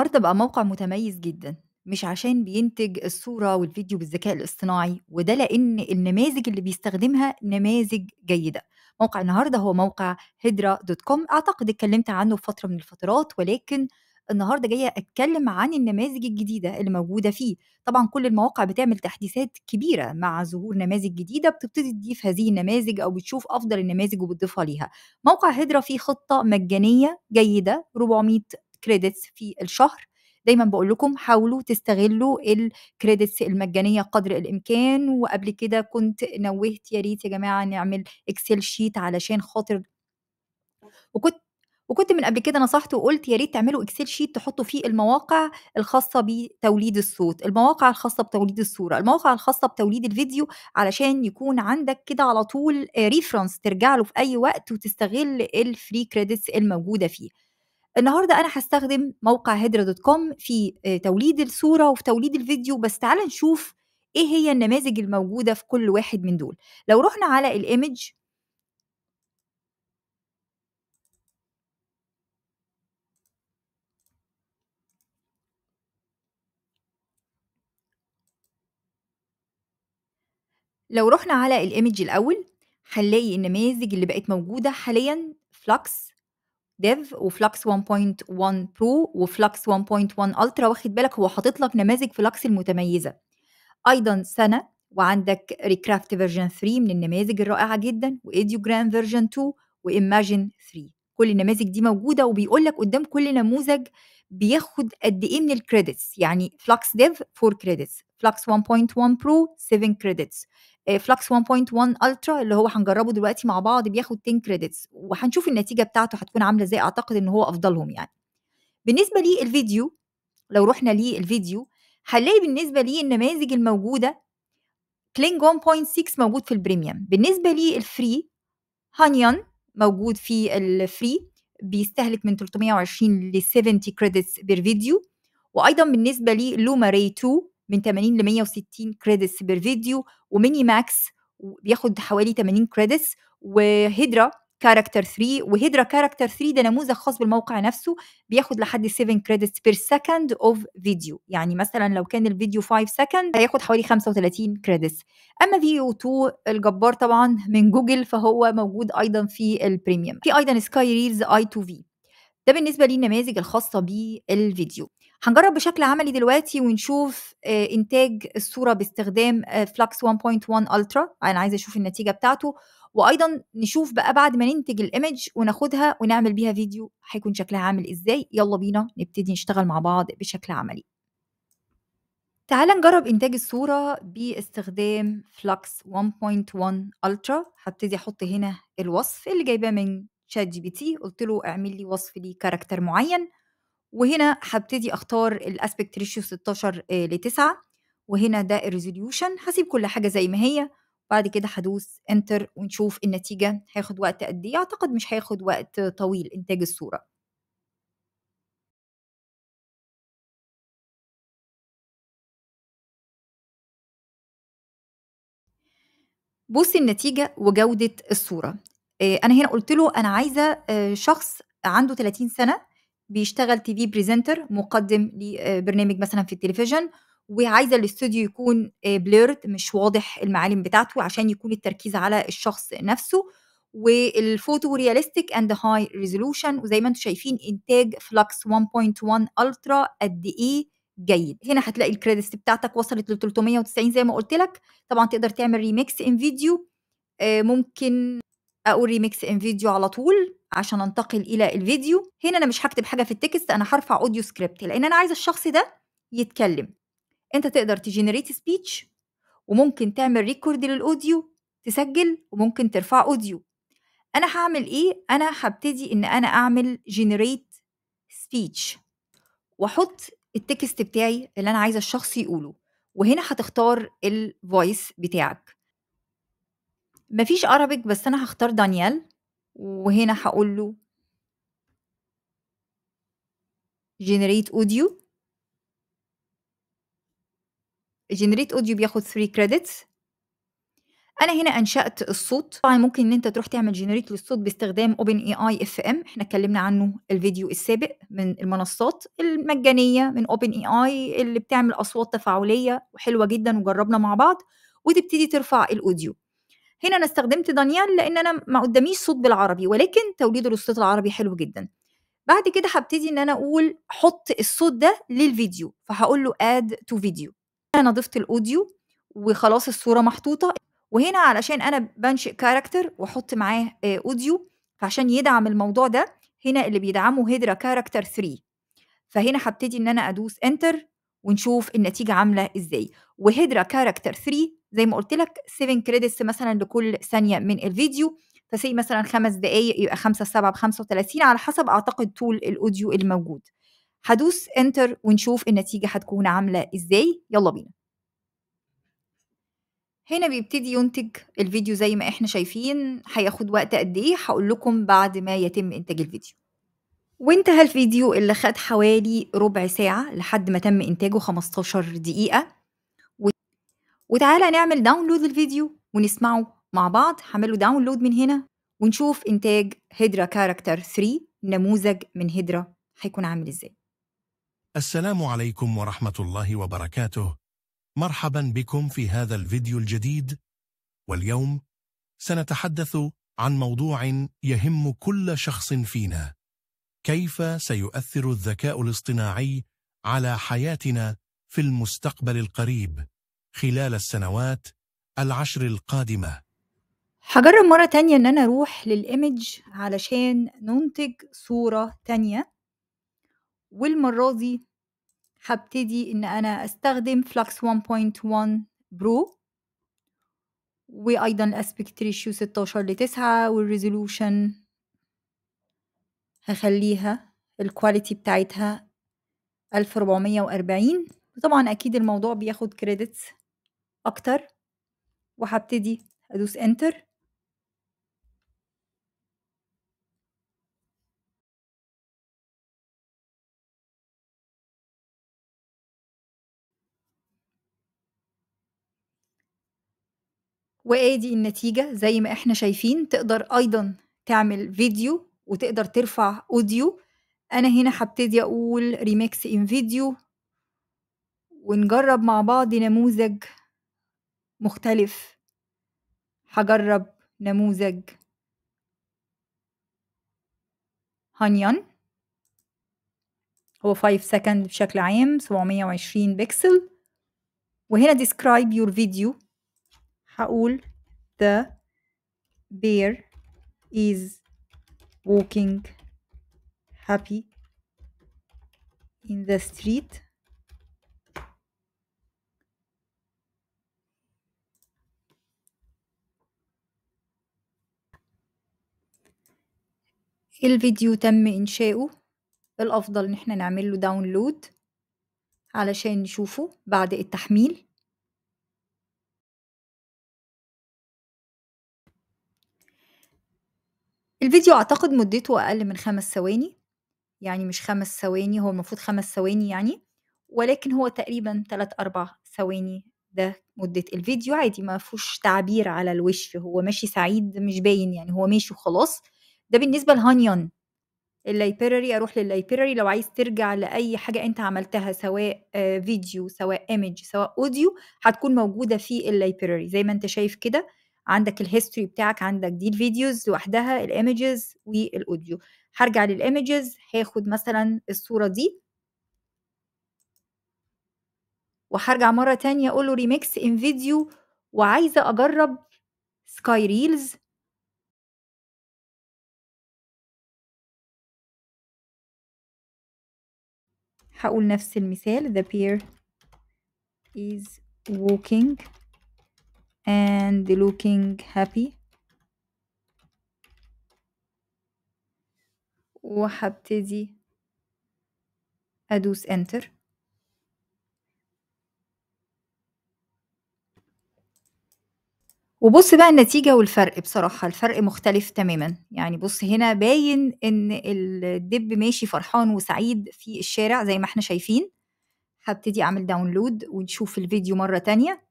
النهارده بقى موقع متميز جدًا، مش عشان بينتج الصورة والفيديو بالذكاء الاصطناعي، وده لإن النماذج اللي بيستخدمها نماذج جيدة. موقع النهارده هو موقع دوت كوم أعتقد اتكلمت عنه في فترة من الفترات، ولكن النهارده جاية أتكلم عن النماذج الجديدة اللي موجودة فيه. طبعًا كل المواقع بتعمل تحديثات كبيرة مع ظهور نماذج جديدة بتبتدي تضيف هذه النماذج أو بتشوف أفضل النماذج وبتضيفها ليها. موقع هيدرا فيه خطة مجانية جيدة 400 كريدتس في الشهر دايما بقول لكم حاولوا تستغلوا الكريدتس المجانيه قدر الامكان وقبل كده كنت نوهت يا ريت يا جماعه نعمل اكسل شيت علشان خاطر وكنت وكنت من قبل كده نصحت وقلت يا ريت تعملوا اكسل شيت تحطوا فيه المواقع الخاصه بتوليد الصوت المواقع الخاصه بتوليد الصوره المواقع الخاصه بتوليد الفيديو علشان يكون عندك كده على طول ريفرنس آه، ترجع له في اي وقت وتستغل الفري كريدتس الموجوده فيه النهارده انا هستخدم موقع هيدرا دوت كوم في آه، توليد الصوره وفي توليد الفيديو بس تعال نشوف ايه هي النماذج الموجوده في كل واحد من دول لو رحنا على الايمج لو رحنا على الايمج الاول هنلاقي النماذج اللي بقت موجوده حاليا فلكس ديف وفلكس 1.1 برو وفلكس 1.1 الترا واخد بالك هو حاطط لك نماذج فلكس المتميزه ايضا سنه وعندك ريكرافت فيرجن 3 من النماذج الرائعه جدا وايديوجرام فيرجن 2 وايماجين 3 كل النماذج دي موجوده وبيقول لك قدام كل نموذج بياخد قد ايه من الكريدتس يعني فلكس ديف 4 كريدتس فلكس 1.1 برو 7 كريدتس فلكس 1.1 الترا اللي هو هنجربه دلوقتي مع بعض بياخد 10 كريدتس وهنشوف النتيجه بتاعته هتكون عامله ازاي اعتقد ان هو افضلهم يعني بالنسبه لي الفيديو لو رحنا لي الفيديو هنلاقي بالنسبه لي النماذج الموجوده كلينج 1.6 موجود في البريميوم بالنسبه لي الفري هانيان موجود في الفري بيستهلك من 320 ل 70 كريدتس بير فيديو وايضا بالنسبه لي لوما ري 2 من 80 ل 160 كريدتس بير فيديو وميني ماكس بياخد حوالي 80 كريدتس وهيدرا كاركتر 3 وهيدرا كاركتر 3 ده نموذج خاص بالموقع نفسه بياخد لحد 7 كريدتس بير سكند اوف فيديو يعني مثلا لو كان الفيديو 5 سكند هياخد حوالي 35 كريدتس اما في او 2 الجبار طبعا من جوجل فهو موجود ايضا في البريميوم في ايضا سكاي ريلز اي 2 في ده بالنسبه للنماذج الخاصه بالفيديو هنجرب بشكل عملي دلوقتي ونشوف آه، انتاج الصوره باستخدام فلكس 1.1 الترا انا عايزه اشوف النتيجه بتاعته وايضا نشوف بقى بعد ما ننتج الايمج وناخدها ونعمل بيها فيديو هيكون شكلها عامل ازاي يلا بينا نبتدي نشتغل مع بعض بشكل عملي تعال نجرب انتاج الصورة باستخدام فلكس 1.1 الترا هبتدي احط هنا الوصف اللي جايباه من شات جي بي تي قلت له اعمل لي وصف لكاركتر معين وهنا هبتدي اختار الاسبكت ريشيو 16 ل 9 وهنا ده الريزوليوشن هسيب كل حاجه زي ما هي بعد كده هدوس انتر ونشوف النتيجه هياخد وقت قد ايه اعتقد مش هياخد وقت طويل انتاج الصوره بصي النتيجه وجوده الصوره آه، انا هنا قلت له انا عايزه آه، شخص عنده 30 سنه بيشتغل تي في بريزنتر مقدم لبرنامج آه، مثلا في التلفزيون وعايزه الاستوديو يكون بليرد آه، مش واضح المعالم بتاعته عشان يكون التركيز على الشخص نفسه والفوتو رياليستيك اند هاي ريزولوشن وزي ما انتم شايفين انتاج فلكس 1.1 الترا قد ايه جيد هنا هتلاقي الكريدتس بتاعتك وصلت ل 390 زي ما قلت لك طبعا تقدر تعمل ريميكس ان فيديو ممكن اقول ريميكس ان فيديو على طول عشان انتقل الى الفيديو هنا انا مش هكتب حاجه في التكست انا هرفع اوديو سكريبت لان انا عايزه الشخص ده يتكلم انت تقدر تجنريت سبيتش وممكن تعمل ريكورد للاوديو تسجل وممكن ترفع اوديو انا هعمل ايه انا هبتدي ان انا اعمل جنريت سبيتش واحط التكست بتاعي اللي انا عايزه الشخص يقوله وهنا هتختار الفويس بتاعك ما فيش بس أنا هختار دانيال، وهنا هقول له جنريت اوديو جنريت اوديو بياخد 3 كريدتس أنا هنا أنشأت الصوت، طبعًا ممكن إن أنت تروح تعمل جنريت للصوت باستخدام اوبن اي اي اف ام إحنا اتكلمنا عنه الفيديو السابق من المنصات المجانية من اوبن اي اي اللي بتعمل أصوات تفاعلية وحلوة جدًا وجربنا مع بعض وتبتدي ترفع الأوديو. هنا انا استخدمت دانيال لان انا ما قداميش صوت بالعربي ولكن توليد الصوت العربي حلو جدا بعد كده هبتدي ان انا اقول حط الصوت ده للفيديو فهقول له اد تو فيديو انا ضفت الاوديو وخلاص الصوره محطوطه وهنا علشان انا بنشئ كاركتر واحط معاه آه، اوديو فعشان يدعم الموضوع ده هنا اللي بيدعمه هيدرا كاركتر 3 فهنا هبتدي ان انا ادوس انتر ونشوف النتيجه عامله ازاي وهيدرا كاركتر 3 زي ما قلت لك 7 كريدتس مثلا لكل ثانيه من الفيديو فسي مثلا خمس دقائق يبقى 5 سبعة 7 وثلاثين 35 على حسب اعتقد طول الاوديو الموجود هدوس انتر ونشوف النتيجه هتكون عامله ازاي يلا بينا هنا بيبتدي ينتج الفيديو زي ما احنا شايفين هياخد وقت قد ايه هقول لكم بعد ما يتم انتاج الفيديو وانتهى الفيديو اللي خد حوالي ربع ساعة لحد ما تم انتاجه 15 دقيقة وتعالى نعمل داونلود الفيديو ونسمعه مع بعض له داونلود من هنا ونشوف إنتاج هيدرا كاركتر 3 نموذج من هيدرا هيكون عامل إزاي السلام عليكم ورحمة الله وبركاته مرحبا بكم في هذا الفيديو الجديد واليوم سنتحدث عن موضوع يهم كل شخص فينا كيف سيؤثر الذكاء الاصطناعي على حياتنا في المستقبل القريب خلال السنوات العشر القادمة هجرب مرة تانية إن أنا أروح للإيمج علشان ننتج صورة تانية والمرة دي هبتدي إن أنا أستخدم Flux 1.1 برو وأيضا الأسبكت ريشيو 16 ل 9 والريزولوشن هخليها الكواليتي بتاعتها 1440 وطبعا أكيد الموضوع بياخد كريدتس أكتر وهبتدي أدوس Enter وادي النتيجه زي ما احنا شايفين تقدر ايضا تعمل فيديو وتقدر ترفع اوديو انا هنا هبتدي اقول ريميكس ان فيديو ونجرب مع بعض نموذج مختلف هجرب نموذج هانيان هو 5 سكند بشكل عام 720 بكسل وهنا describe your video هقول the bear is walking happy in the street الفيديو تم إنشاؤه الأفضل إن احنا نعمل له داونلود علشان نشوفه بعد التحميل الفيديو أعتقد مدته أقل من خمس ثواني يعني مش خمس ثواني هو المفروض خمس ثواني يعني ولكن هو تقريبا تلات أربع ثواني ده مدة الفيديو عادي ما فيهوش تعبير على الوش هو ماشي سعيد مش باين يعني هو ماشي وخلاص ده بالنسبه لهانيون اللايبراري اروح لللايبراري لو عايز ترجع لاي حاجه انت عملتها سواء آه، فيديو سواء ايمج سواء اوديو هتكون موجوده في اللايبراري زي ما انت شايف كده عندك الهيستوري بتاعك عندك دي الفيديوز لوحدها الايمجز والاوديو هرجع للايمجز هاخد مثلا الصوره دي وهرجع مره تانية اقول له ريميكس ان فيديو وعايزه اجرب سكاي ريلز هقول نفس المثال the bear is walking and looking happy وهبتدي أدوس enter وبُص بقى النتيجة والفرق بصراحة، الفرق مختلف تمامًا، يعني بُص هنا باين إن الدب ماشي فرحان وسعيد في الشارع زي ما إحنا شايفين، هبتدي أعمل داونلود ونشوف الفيديو مرّة تانية.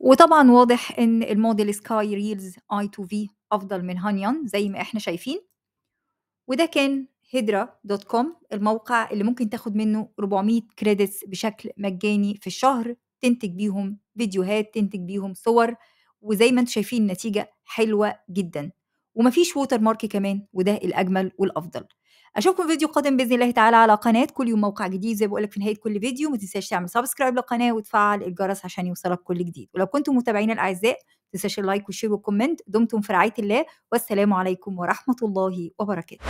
وطبعًا واضح إن الموديل سكاي ريلز اي 2 في افضل من هانيان زي ما إحنا شايفين، وده كان هيدرا دوت كوم الموقع اللي ممكن تاخد منه 400 كريدتس بشكل مجاني في الشهر تنتج بيهم فيديوهات تنتج بيهم صور وزي ما انتم شايفين النتيجه حلوه جدا ومفيش ووتر مارك كمان وده الاجمل والافضل اشوفكم في فيديو قادم باذن الله تعالى على قناه كل يوم موقع جديد زي بقول لك في نهايه كل فيديو ما تنساش تعمل سبسكرايب للقناه وتفعل الجرس عشان يوصلك كل جديد ولو كنتم متابعين الاعزاء تنساش اللايك والشير والكومنت دمتم في رعايه الله والسلام عليكم ورحمه الله وبركاته